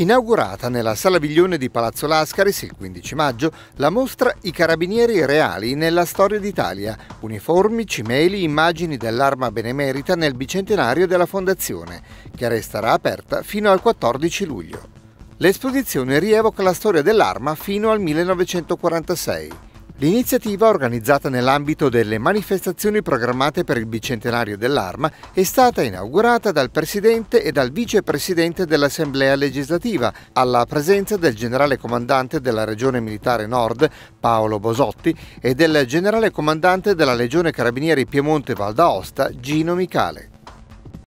Inaugurata nella Sala Biglione di Palazzo Lascaris il 15 maggio, la mostra I Carabinieri Reali nella storia d'Italia, uniformi, cimeli, immagini dell'arma benemerita nel bicentenario della fondazione, che resterà aperta fino al 14 luglio. L'esposizione rievoca la storia dell'arma fino al 1946 L'iniziativa, organizzata nell'ambito delle manifestazioni programmate per il bicentenario dell'Arma, è stata inaugurata dal Presidente e dal Vicepresidente dell'Assemblea legislativa, alla presenza del Generale Comandante della Regione Militare Nord, Paolo Bosotti, e del Generale Comandante della Legione Carabinieri Piemonte Val d'Aosta, Gino Micale.